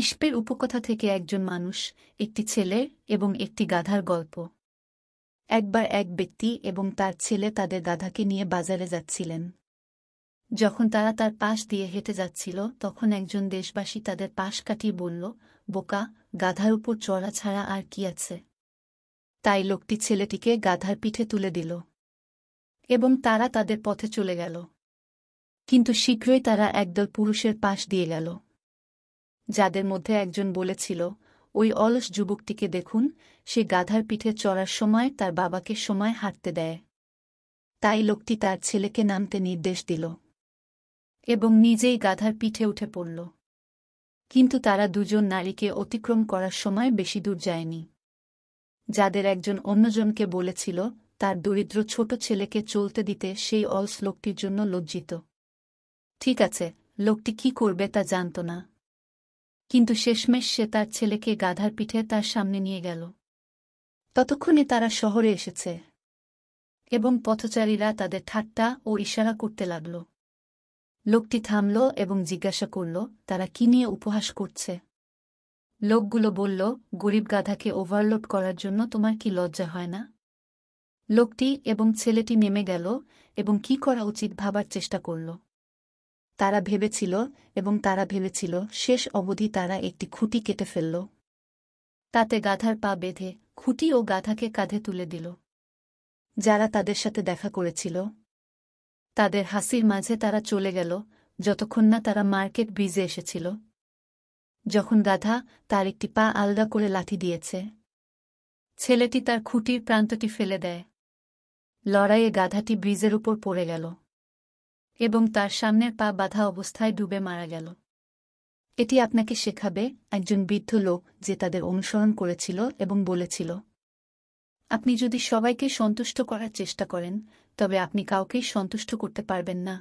ইস্পের উপকথা থেকে একজন মানুষ একটি ছেলে এবং একটি গাধার গল্প একবার এক ব্যক্তি এবং তার ছেলে তাদের গাধাকে নিয়ে বাজারে যাচ্ছিলেন যখন তারা তার পাশ দিয়ে হেঁটে যাচ্ছিল তখন একজন দেশবাসী তাদের পাশ কাটিয়ে বলল বোকা গাধার উপর চড়া ছাড়া আর কি আছে তাই লোকটি ছেলেটিকে গাধার পিঠে তুলে দিল এবং তারা তাদের পথে চলে গেল কিন্তু শীঘ্রই তারা একদল পুরুষের পাশ দিয়ে গেল যাদের মধ্যে একজন বলেছিল ওই অলস যুবকটিকে দেখুন সে গাধার পিঠে চড়ার সময় তার বাবাকে সময় হাঁটতে দেয় তাই লোকটি তার ছেলেকে নামতে নির্দেশ দিল এবং নিজেই গাধার পিঠে উঠে পড়ল কিন্তু তারা দুজন নারীকে অতিক্রম করার সময় বেশি দূর যায়নি যাদের একজন অন্যজনকে বলেছিল তার দরিদ্র ছোট ছেলেকে চলতে দিতে সেই অলস লোকটির জন্য লজ্জিত ঠিক আছে লোকটি কি করবে তা জানত না কিন্তু শেষমেশ সে তার ছেলেকে গাধার পিঠে তার সামনে নিয়ে গেল ততক্ষণে তারা শহরে এসেছে এবং পথচারীরা তাদের ঠাট্টা ও ইশারা করতে লাগল লোকটি থামল এবং জিজ্ঞাসা করল তারা কি নিয়ে উপহাস করছে লোকগুলো বলল গরিব গাধাকে ওভারলোড করার জন্য তোমার কি লজ্জা হয় না লোকটি এবং ছেলেটি নেমে গেল এবং কি করা উচিত ভাবার চেষ্টা করল তারা ভেবেছিল এবং তারা ভেবেছিল শেষ অবধি তারা একটি খুঁটি কেটে ফেলল তাতে গাধার পা বেঁধে খুঁটি ও গাধাকে কাঁধে তুলে দিল যারা তাদের সাথে দেখা করেছিল তাদের হাসির মাঝে তারা চলে গেল যতক্ষণ না তারা মার্কেট ব্রিজে এসেছিল যখন গাধা তার একটি পা আলগা করে লাঠি দিয়েছে ছেলেটি তার খুঁটির প্রান্তটি ফেলে দেয় লড়াইয়ে গাধাটি ব্রিজের উপর পড়ে গেল এবং তার সামনের পা বাধা অবস্থায় ডুবে মারা গেল এটি আপনাকে শেখাবে একজন বৃদ্ধ লোক যে তাদের অনুসরণ করেছিল এবং বলেছিল আপনি যদি সবাইকে সন্তুষ্ট করার চেষ্টা করেন তবে আপনি কাউকেই সন্তুষ্ট করতে পারবেন না